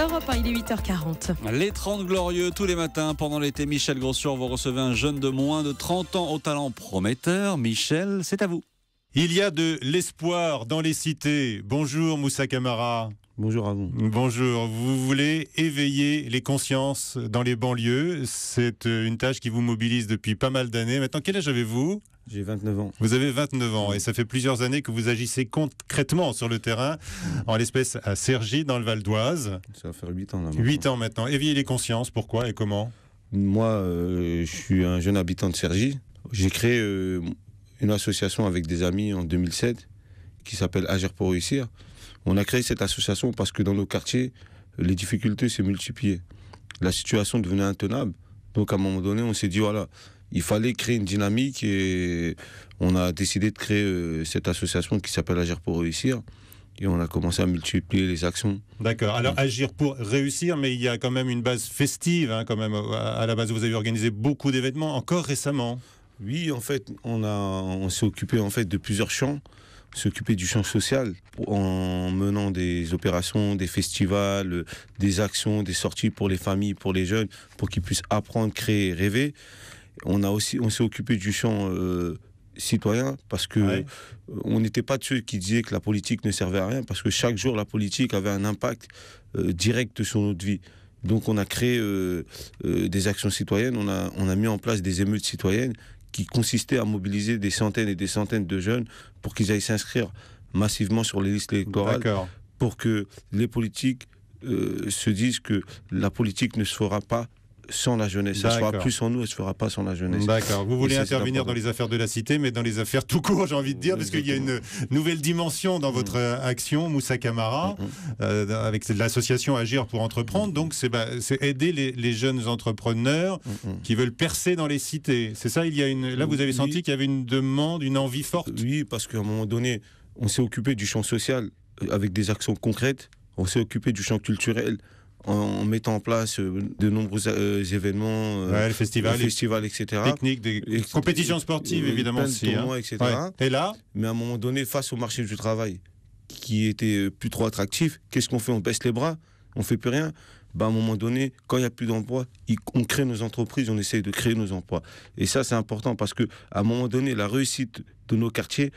Europe 1, il est 8h40. Les 30 glorieux, tous les matins pendant l'été, Michel Grossure, vous recevez un jeune de moins de 30 ans au talent prometteur. Michel, c'est à vous. Il y a de l'espoir dans les cités. Bonjour Moussa Camara. Bonjour à vous. Bonjour. Vous voulez éveiller les consciences dans les banlieues. C'est euh, une tâche qui vous mobilise depuis pas mal d'années. Maintenant, quel âge avez-vous j'ai 29 ans. Vous avez 29 ans et ça fait plusieurs années que vous agissez concrètement sur le terrain, en l'espèce à Cergy, dans le Val d'Oise. Ça va faire 8 ans Maintenant. 8 ans maintenant. Éveillez les consciences, pourquoi et comment Moi, euh, je suis un jeune habitant de Cergy. J'ai créé euh, une association avec des amis en 2007 qui s'appelle Agir pour réussir. On a créé cette association parce que dans nos quartiers, les difficultés se multipliées. La situation devenait intenable. Donc à un moment donné, on s'est dit, voilà, il fallait créer une dynamique et on a décidé de créer euh, cette association qui s'appelle Agir pour réussir. Et on a commencé à multiplier les actions. D'accord. Alors, agir pour réussir, mais il y a quand même une base festive, hein, quand même. Euh, à la base, vous avez organisé beaucoup d'événements, encore récemment. Oui, en fait, on, s'est occupé en fait, de plusieurs champs s'occuper du champ social en menant des opérations, des festivals, euh, des actions, des sorties pour les familles, pour les jeunes, pour qu'ils puissent apprendre, créer, rêver. On a aussi, on s'est occupé du champ euh, citoyen parce que euh, on n'était pas de ceux qui disaient que la politique ne servait à rien parce que chaque jour la politique avait un impact euh, direct sur notre vie. Donc on a créé des actions citoyennes, on a, on a mis en place des émeutes citoyennes qui consistaient à mobiliser des centaines et des centaines de jeunes pour qu'ils aillent s'inscrire massivement sur les listes électorales pour que les politiques se disent que la politique ne se fera pas sans la jeunesse. Ça ne se fera plus sans nous, ça ne se fera pas sans la jeunesse. D'accord. Vous voulez intervenir dans les affaires de la cité, mais dans les affaires tout court, j'ai envie de dire, parce qu'il y a une nouvelle dimension dans votre mm-hmm. action, Moussa Camara, mm-hmm. euh, avec l'association Agir pour entreprendre. Donc, c'est bah, aider les, jeunes entrepreneurs mm-hmm. qui veulent percer dans les cités. C'est ça, il y a une... Là, vous avez senti qu'il y avait une demande, une envie forte Oui, parce qu'à un moment donné, on s'est occupé du champ social euh, avec des actions concrètes. On s'est occupé du champ culturel en, mettant en place euh, de nombreux euh, événements, euh, festivals, etc. Techniques, des compétitions sportives, évidemment hein. Etc. Et là Mais à un moment donné, face au marché du travail, qui était plus trop attractif, qu'est-ce qu'on fait On baisse les bras on fait plus rien. Bah, à un moment donné, quand il n'y a plus d'emplois, on crée nos entreprises, on essaye de créer nos emplois. Et ça, c'est important parce que à un moment donné, la réussite de nos quartiers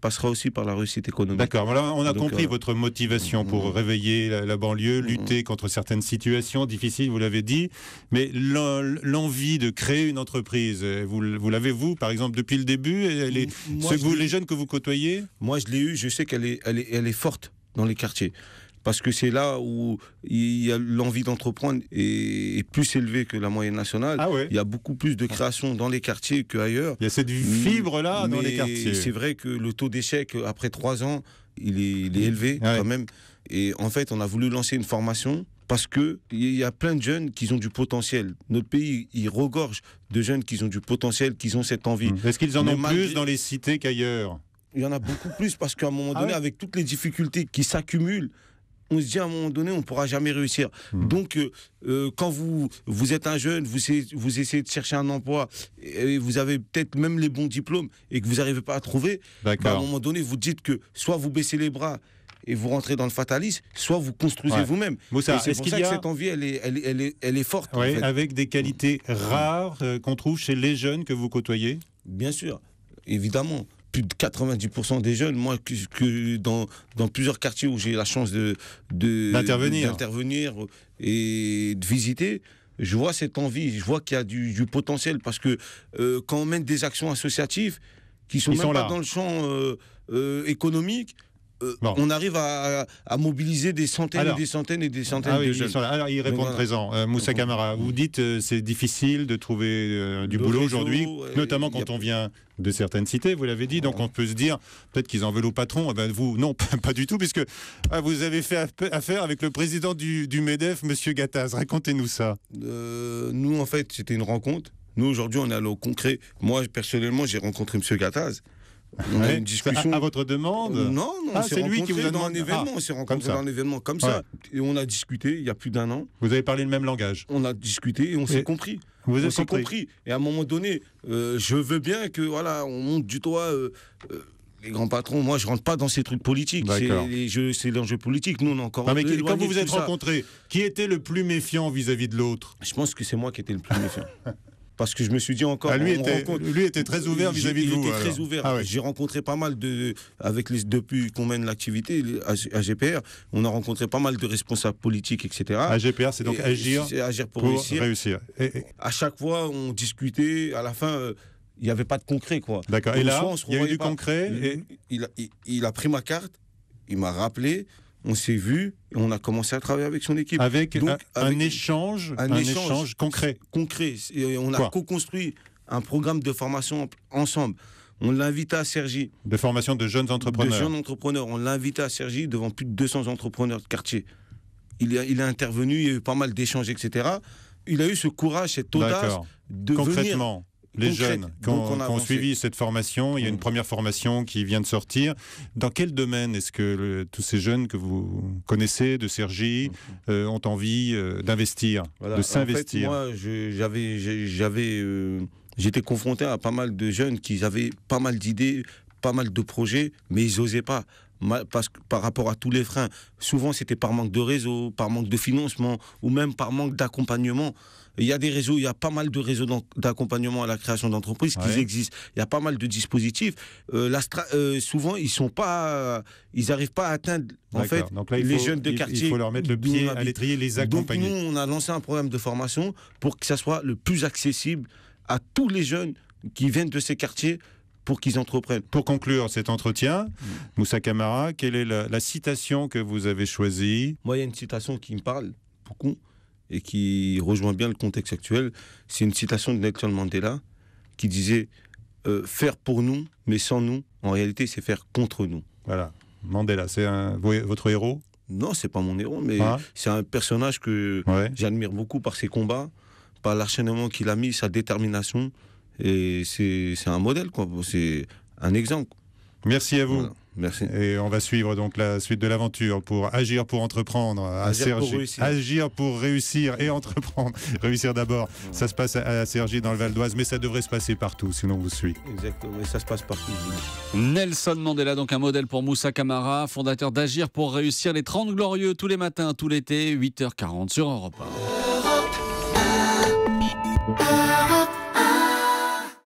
passera aussi par la réussite économique. D'accord, on a compris euh, votre motivation pour mm-hmm. réveiller la, banlieue, mm-hmm. lutter contre certaines situations difficiles, vous l'avez dit, mais l'envie de créer une entreprise, euh, vous, vous l'avez vous, par exemple, depuis le début, les jeunes que vous côtoyez Moi, je l'ai eu, je sais qu'elle est, elle est, elle est forte dans les quartiers parce que c'est là où il y a l'envie d'entreprendre est, plus élevée que la moyenne nationale. Ah il y a beaucoup plus de création dans les quartiers qu'ailleurs. Il y a cette fibre là dans les quartiers. C'est vrai que le taux d'échec après trois ans, il est, élevé quand même. Et en fait, on a voulu lancer une formation parce que il y a plein de jeunes qui ont du potentiel. Notre pays, il regorge de jeunes qui ont du potentiel, qui ont cette envie. Est-ce qu'ils en ont plus dans les cités qu'ailleurs il y en a beaucoup plus parce qu'à un moment ah donné, avec toutes les difficultés qui s'accumulent, on se dit à un moment donné, on ne pourra jamais réussir. Hmm. Donc, euh, euh, quand vous, vous êtes un jeune, vous, vous essayez de chercher un emploi, et vous avez peut-être même les bons diplômes, et que vous n'arrivez pas à trouver, bah, à un moment donné, vous dites que soit vous baissez les bras, et vous rentrez dans le fatalisme, soit vous construisez vous-même. c'est -ce pour ça que cette envie, elle est, elle, est, forte. Avec des qualités hmm. rares euh, qu'on trouve chez les jeunes que vous côtoyez Bien sûr, évidemment plus de 90% des jeunes, moi, que, dans, plusieurs quartiers où j'ai la chance de, d'intervenir. et de visiter, je vois cette envie, je vois qu'il y a du, potentiel parce que euh, quand on mène des actions associatives qui sont même pas dans le champ euh, euh, économique, euh, on arrive à, mobiliser des centaines et des centaines et des ah centaines de jeunes. alors, ils répondent présent. Euh, Moussa Kamara, vous dites que euh, c'est difficile de trouver du boulot aujourd'hui, notamment quand on vient de certaines cités, vous l'avez dit. Donc on peut se dire peut-être qu'ils en veulent au patron. Eh ben, vous, non, pas du tout, puisque ah, vous avez fait affaire avec le président du, MEDEF, Monsieur Gattaz. Racontez-nous ça. nous, en fait, c'était une rencontre. Nous, aujourd'hui, on est allé au concret. Moi, personnellement, j'ai rencontré M. Gattaz a une discussion. À, votre demande euh, Non, non, ah, c'est lui qui vous a demandé un événement. on ah, dans un événement comme ça. Et on a discuté il y a plus d'un an. Vous avez parlé le même langage On a discuté et on s'est compris. Vous avez compris. Et à un moment donné, euh, je veux bien que, voilà, on monte du toit. Euh, les grands patrons, moi je rentre pas dans ces trucs politiques. C'est l'enjeu politique. Nous on encore. quand vous vous êtes rencontrés, qui était le plus méfiant vis-à-vis -vis de l'autre Je pense que c'est moi qui étais le plus méfiant. parce que je me suis dit encore. Ah, lui, était, lui était très ouvert vis-à-vis de vous. Il était très ouvert. Ah J'ai rencontré pas mal de. Avec les, depuis qu'on mène l'activité à GPR, on a rencontré pas mal de responsables politiques, etc. AGPR, c'est donc agir, agir pour, réussir. À chaque fois, on discutait. À la fin. Euh, il n'y avait pas de concret, quoi. D'accord. Et là, il y a eu du concret. il, a pris ma carte, il m'a rappelé, on s'est vu et on a commencé à travailler avec son équipe. Avec, Donc, un, échange, un, échange, concret. Concret. Et on a co-construit un programme de formation ensemble. On l'invita à Sergi. De formation de jeunes entrepreneurs. De jeunes entrepreneurs. On l'invita à Sergi devant plus de 200 entrepreneurs de quartier. Il a, intervenu, il y a eu pas mal d'échanges, etc. Il a eu ce courage, cette audace de venir les jeunes qui ont, suivi cette formation, il y a une première formation qui vient de sortir. Dans quel domaine est-ce que tous ces jeunes que vous connaissez de Sergi mhm. euh, ont envie euh, d'investir, de s'investir Moi, j'avais, j'avais, euh, j'étais confronté à pas mal de jeunes qui avaient pas mal d'idées, pas mal de projets, mais ils n'osaient pas parce que par rapport à tous les freins. Souvent, c'était par manque de réseau, par manque de financement ou même par manque d'accompagnement. Il y a des réseaux, il y a pas mal de réseaux d'accompagnement à la création d'entreprises qui existent. Il y a pas mal de dispositifs. Euh, euh, souvent, ils sont pas, ils n'arrivent pas à atteindre en fait les jeunes de quartier. Il faut leur mettre le pied à l'étrier, les accompagner. Donc nous, on a lancé un programme de formation pour que ça soit le plus accessible à tous les jeunes qui viennent de ces quartiers pour qu'ils entreprennent. Pour conclure cet entretien, mm. Moussa Kamara, quelle est la, citation que vous avez choisie Moi, il y a une citation qui me parle beaucoup et qui rejoint bien le contexte actuel. C'est une citation de Nelson Mandela qui disait euh, Faire pour nous, mais sans nous, en réalité, c'est faire contre nous. Voilà. Mandela, c'est votre héros Non, c'est pas mon héros, mais ah. c'est un personnage que j'admire beaucoup par ses combats, par l'acharnement qu'il a mis, sa détermination, et c'est un modèle, C'est un exemple. Merci à vous. Merci. Et on va suivre donc la suite de l'aventure pour agir pour entreprendre à agir Sergi. Pour Agir pour réussir et entreprendre. réussir d'abord. Ça se passe à Sergi dans le Val d'Oise, mais ça devrait se passer partout sinon on vous suit. Exactement, et ça se passe partout. Nelson Mandela, donc un modèle pour Moussa Camara, fondateur d'Agir pour réussir les 30 glorieux tous les matins, tout l'été, 8h40 sur Europe Europe 1.